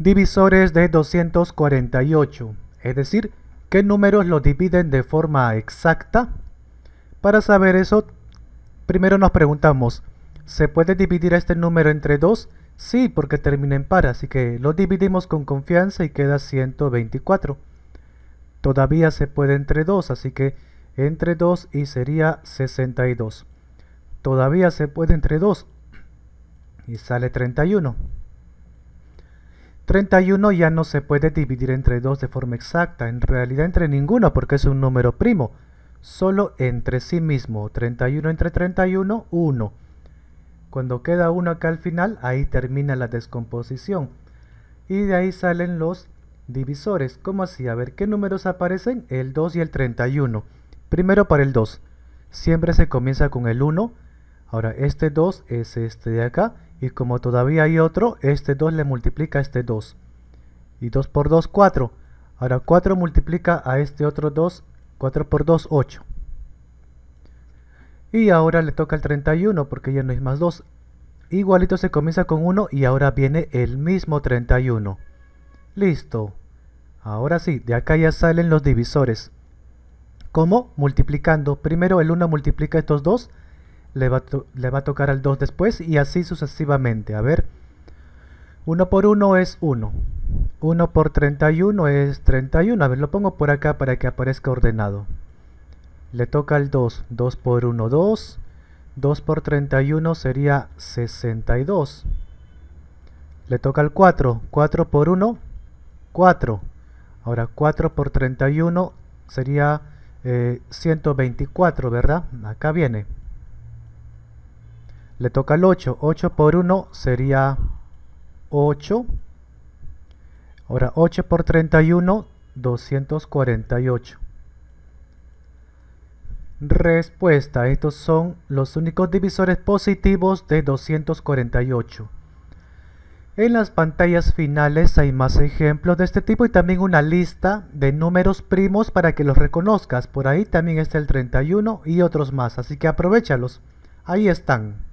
divisores de 248, es decir, qué números lo dividen de forma exacta. Para saber eso, primero nos preguntamos, ¿se puede dividir este número entre 2? Sí, porque termina en par, así que lo dividimos con confianza y queda 124. Todavía se puede entre 2, así que entre 2 y sería 62. Todavía se puede entre 2 y sale 31. 31 ya no se puede dividir entre 2 de forma exacta, en realidad entre ninguno porque es un número primo, solo entre sí mismo, 31 entre 31, 1. Cuando queda 1 acá al final, ahí termina la descomposición. Y de ahí salen los divisores, ¿cómo así, a ver, ¿qué números aparecen? El 2 y el 31. Primero para el 2, siempre se comienza con el 1, ahora este 2 es este de acá, y como todavía hay otro, este 2 le multiplica a este 2. Y 2 por 2, 4. Ahora 4 multiplica a este otro 2, 4 por 2, 8. Y ahora le toca el 31 porque ya no es más 2. Igualito se comienza con 1 y ahora viene el mismo 31. Listo. Ahora sí, de acá ya salen los divisores. ¿Cómo? Multiplicando. Primero el 1 multiplica estos dos le va, a tocar al 2 después y así sucesivamente. A ver, 1 por 1 es 1. 1 por 31 es 31. A ver, lo pongo por acá para que aparezca ordenado. Le toca al 2. 2 por 1, 2. 2 por 31 sería 62. Le toca al 4. 4 por 1, 4. Ahora 4 por 31 sería 124, eh, ¿verdad? Acá viene. Le toca el 8. 8 por 1 sería 8. Ahora 8 por 31, 248. Respuesta. Estos son los únicos divisores positivos de 248. En las pantallas finales hay más ejemplos de este tipo y también una lista de números primos para que los reconozcas. Por ahí también está el 31 y otros más, así que aprovechalos. Ahí están.